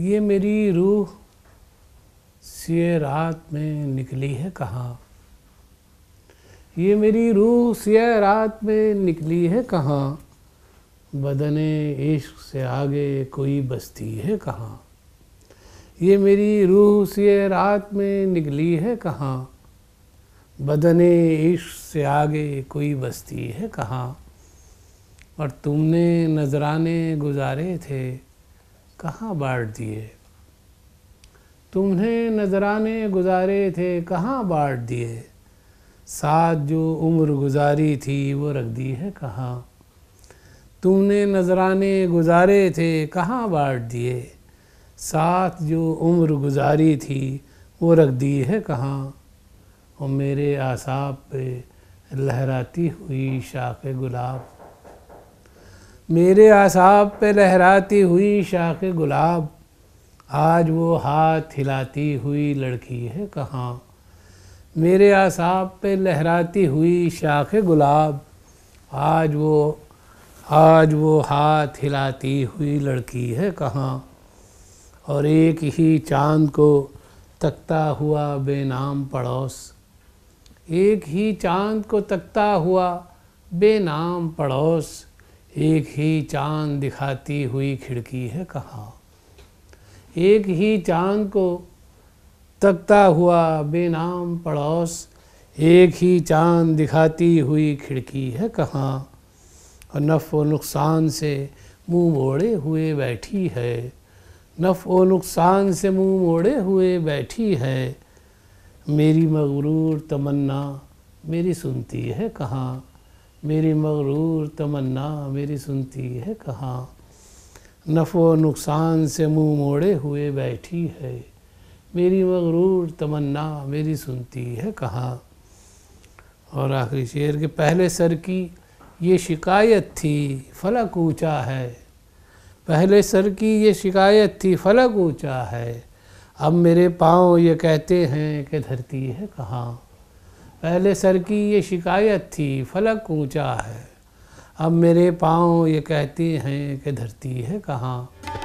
ये मेरी रूह सिए रात में निकली है कहाँ ये मेरी रूह सिए रात में निकली है कहाँ बदने इश्क से आगे कोई बस्ती है कहाँ ये मेरी रूह सिए रात में निकली है कहाँ बदने इश्क से आगे कोई बस्ती है कहाँ और तुमने नजराने गुजारे थे कहाँ बाट दिए तुमने नजराने गुजारे थे कहाँ बाट दिए साथ जो उम्र गुजारी थी वो रख दी है कहाँ तुमने नजराने गुजारे थे कहाँ बाँट दिए साथ जो उम्र गुजारी थी वो रख दी है कहाँ और मेरे आसाब पे लहराती हुई शाख गुलाब मेरे आसाब पे लहराती हुई शाख गुलाब आज वो हाथ हिलाती हुई लड़की है कहाँ मेरे आसाब पे लहराती हुई शाख गुलाब आज वो आज वो हाथ हिलाती हुई लड़की है कहाँ और एक ही चांद को तकता हुआ बेनाम पड़ोस एक ही चांद को तकता हुआ बेनाम पड़ोस एक ही चांद दिखाती हुई खिड़की है कहाँ एक ही चांद को तकता हुआ बेनाम पड़ोस एक ही चांद दिखाती हुई खिड़की है कहाँ और नफ़ व नुकसान से मुंह मोड़े हुए बैठी है नफ़ व नुकसान से मुंह मोड़े हुए बैठी है मेरी मगरूर तमन्ना मेरी सुनती है कहाँ मेरी मगरूर तमन्ना मेरी सुनती है कहाँ नफ़ो नुकसान से मुंह मोड़े हुए बैठी है मेरी मगरूर तमन्ना मेरी सुनती है कहाँ और आखिरी शेर के पहले सर की ये शिकायत थी फलक ऊँचा है पहले सर की ये शिकायत थी फलक ऊँचा है अब मेरे पाँव ये कहते हैं कि धरती है कहाँ पहले सर की ये शिकायत थी फलक ऊंचा है अब मेरे पाँव ये कहती हैं कि धरती है कहाँ